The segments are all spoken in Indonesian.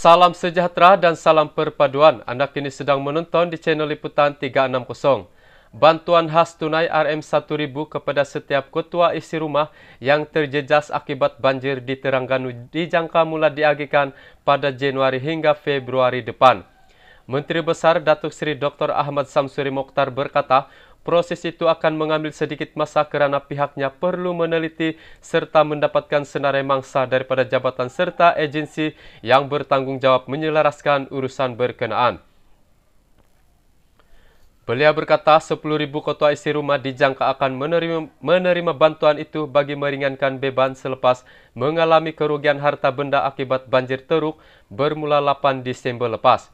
Salam sejahtera dan salam perpaduan. Anda kini sedang menonton di channel Liputan 360. Bantuan khas tunai RM1000 kepada setiap ketua isi rumah yang terjejas akibat banjir di Terengganu dijangka mula diagihkan pada Januari hingga Februari depan. Menteri Besar Datuk Seri Dr. Ahmad Samsuri Mokhtar berkata, Proses itu akan mengambil sedikit masa kerana pihaknya perlu meneliti serta mendapatkan senarai mangsa daripada jabatan serta agensi yang bertanggung jawab menyelaraskan urusan berkenaan. Beliau berkata 10,000 kota isi rumah dijangka akan menerima, menerima bantuan itu bagi meringankan beban selepas mengalami kerugian harta benda akibat banjir teruk bermula 8 Desember lepas.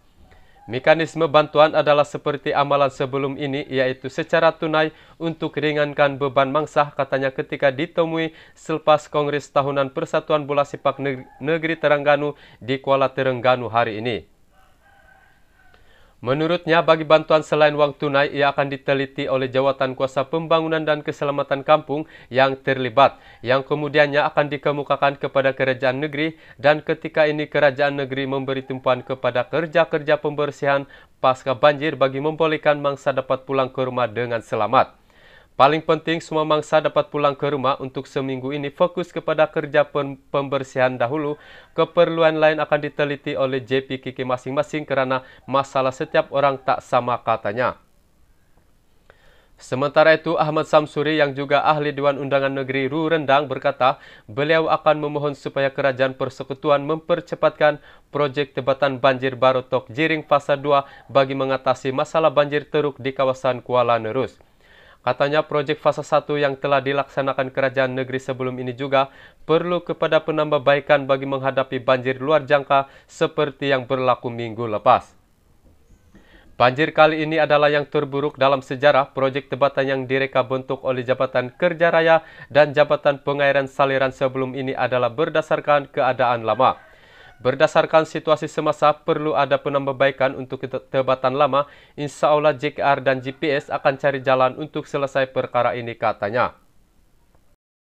Mekanisme bantuan adalah seperti amalan sebelum ini, iaitu secara tunai untuk ringankan beban mangsa, katanya ketika ditemui selepas Kongres Tahunan Persatuan Bola Sepak Negeri Terengganu di Kuala Terengganu hari ini. Menurutnya, bagi bantuan selain uang tunai, ia akan diteliti oleh jawatan kuasa pembangunan dan keselamatan kampung yang terlibat, yang kemudiannya akan dikemukakan kepada kerajaan negeri dan ketika ini kerajaan negeri memberi tumpuan kepada kerja-kerja pembersihan pasca banjir bagi membolehkan mangsa dapat pulang ke rumah dengan selamat. Paling penting semua mangsa dapat pulang ke rumah untuk seminggu ini fokus kepada kerja pembersihan dahulu. Keperluan lain akan diteliti oleh JP Kiki masing-masing kerana masalah setiap orang tak sama katanya. Sementara itu, Ahmad Samsuri yang juga ahli Dewan Undangan Negeri Ru Rendang berkata, beliau akan memohon supaya Kerajaan Persekutuan mempercepatkan projek tebatan banjir Barotok Jiring Fasa 2 bagi mengatasi masalah banjir teruk di kawasan Kuala Nerus. Katanya proyek fase 1 yang telah dilaksanakan kerajaan negeri sebelum ini juga perlu kepada penambahbaikan bagi menghadapi banjir luar jangka seperti yang berlaku minggu lepas. Banjir kali ini adalah yang terburuk dalam sejarah proyek tebatan yang direka bentuk oleh Jabatan Kerja Raya dan Jabatan Pengairan Saliran sebelum ini adalah berdasarkan keadaan lama. Berdasarkan situasi semasa, perlu ada penambahbaikan untuk tebatan lama. Insya Allah JKR dan GPS akan cari jalan untuk selesai perkara ini katanya.